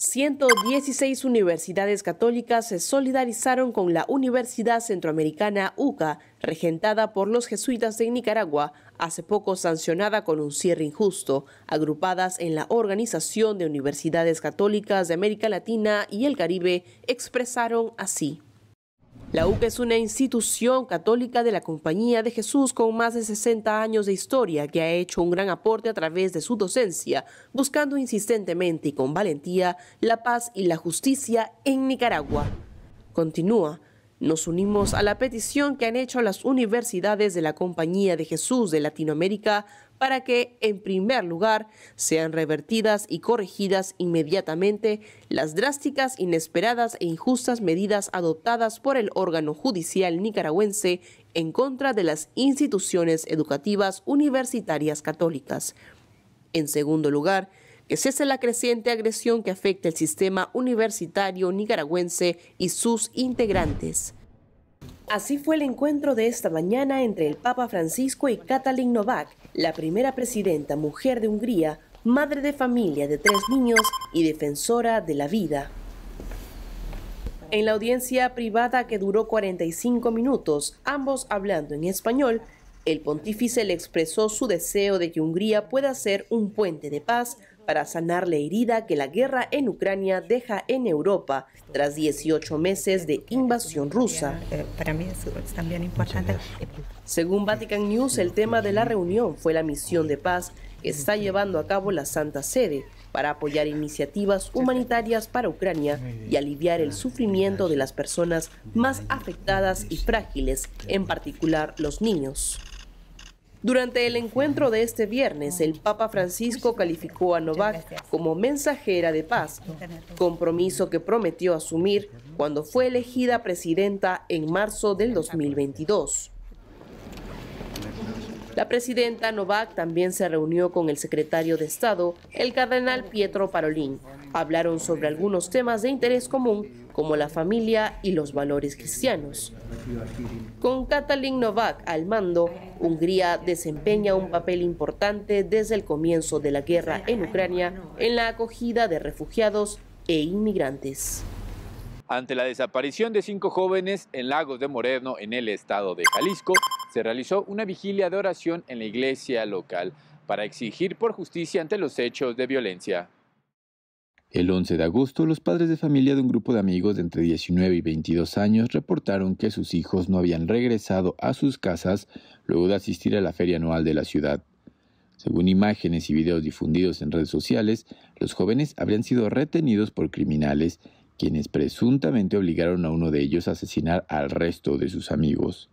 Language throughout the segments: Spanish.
116 universidades católicas se solidarizaron con la Universidad Centroamericana UCA, regentada por los jesuitas de Nicaragua, hace poco sancionada con un cierre injusto, agrupadas en la Organización de Universidades Católicas de América Latina y el Caribe, expresaron así. La UCA es una institución católica de la Compañía de Jesús con más de 60 años de historia que ha hecho un gran aporte a través de su docencia, buscando insistentemente y con valentía la paz y la justicia en Nicaragua. Continúa nos unimos a la petición que han hecho las universidades de la Compañía de Jesús de Latinoamérica para que, en primer lugar, sean revertidas y corregidas inmediatamente las drásticas, inesperadas e injustas medidas adoptadas por el órgano judicial nicaragüense en contra de las instituciones educativas universitarias católicas. En segundo lugar, que cese la creciente agresión que afecta el sistema universitario nicaragüense y sus integrantes. Así fue el encuentro de esta mañana entre el Papa Francisco y Katalin Novak, la primera presidenta mujer de Hungría, madre de familia de tres niños y defensora de la vida. En la audiencia privada que duró 45 minutos, ambos hablando en español, el pontífice le expresó su deseo de que Hungría pueda ser un puente de paz para sanar la herida que la guerra en Ucrania deja en Europa tras 18 meses de invasión rusa. Para Según Vatican News, el tema de la reunión fue la misión de paz que está llevando a cabo la Santa Sede para apoyar iniciativas humanitarias para Ucrania y aliviar el ah, sufrimiento de las personas más afectadas y frágiles, en particular los niños. Durante el encuentro de este viernes, el Papa Francisco calificó a Novak como mensajera de paz, compromiso que prometió asumir cuando fue elegida presidenta en marzo del 2022. La presidenta Novak también se reunió con el secretario de Estado, el cardenal Pietro Parolín. Hablaron sobre algunos temas de interés común como la familia y los valores cristianos. Con Katalin Novak al mando, Hungría desempeña un papel importante desde el comienzo de la guerra en Ucrania en la acogida de refugiados e inmigrantes. Ante la desaparición de cinco jóvenes en Lagos de Moreno, en el estado de Jalisco, se realizó una vigilia de oración en la iglesia local para exigir por justicia ante los hechos de violencia. El 11 de agosto, los padres de familia de un grupo de amigos de entre 19 y 22 años reportaron que sus hijos no habían regresado a sus casas luego de asistir a la feria anual de la ciudad. Según imágenes y videos difundidos en redes sociales, los jóvenes habrían sido retenidos por criminales, quienes presuntamente obligaron a uno de ellos a asesinar al resto de sus amigos.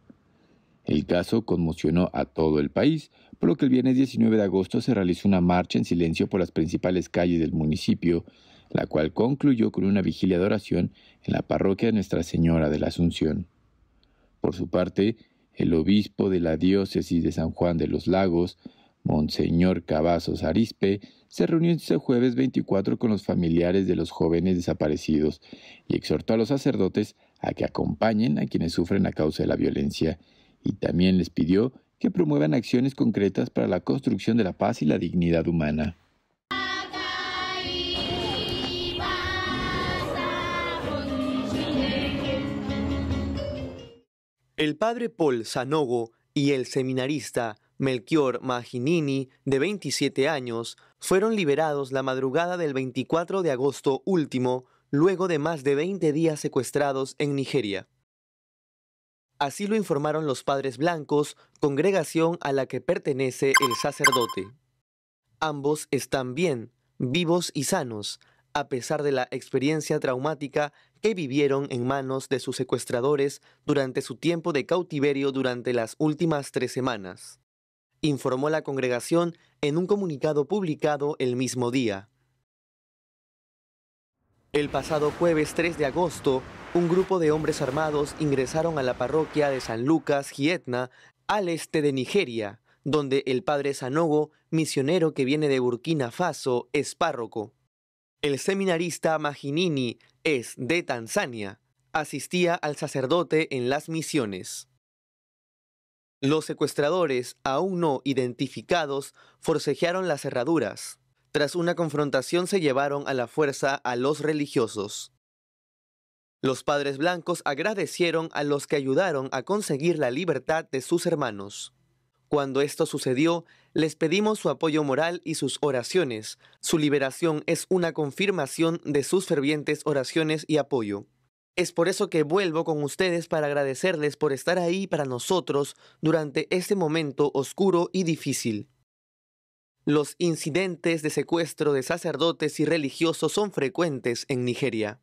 El caso conmocionó a todo el país, por lo que el viernes 19 de agosto se realizó una marcha en silencio por las principales calles del municipio, la cual concluyó con una vigilia de oración en la parroquia de Nuestra Señora de la Asunción. Por su parte, el obispo de la diócesis de San Juan de los Lagos, Monseñor Cavazos Arispe, se reunió este jueves 24 con los familiares de los jóvenes desaparecidos y exhortó a los sacerdotes a que acompañen a quienes sufren a causa de la violencia y también les pidió que promuevan acciones concretas para la construcción de la paz y la dignidad humana. El padre Paul Sanogo y el seminarista Melchior Maginini, de 27 años, fueron liberados la madrugada del 24 de agosto último, luego de más de 20 días secuestrados en Nigeria. Así lo informaron los padres blancos, congregación a la que pertenece el sacerdote. Ambos están bien, vivos y sanos, a pesar de la experiencia traumática que vivieron en manos de sus secuestradores durante su tiempo de cautiverio durante las últimas tres semanas, informó la congregación en un comunicado publicado el mismo día. El pasado jueves 3 de agosto, un grupo de hombres armados ingresaron a la parroquia de San Lucas, Gietna, al este de Nigeria, donde el padre Sanogo, misionero que viene de Burkina Faso, es párroco. El seminarista Maginini es de Tanzania. Asistía al sacerdote en las misiones. Los secuestradores, aún no identificados, forcejearon las cerraduras. Tras una confrontación se llevaron a la fuerza a los religiosos. Los padres blancos agradecieron a los que ayudaron a conseguir la libertad de sus hermanos. Cuando esto sucedió, les pedimos su apoyo moral y sus oraciones. Su liberación es una confirmación de sus fervientes oraciones y apoyo. Es por eso que vuelvo con ustedes para agradecerles por estar ahí para nosotros durante este momento oscuro y difícil. Los incidentes de secuestro de sacerdotes y religiosos son frecuentes en Nigeria.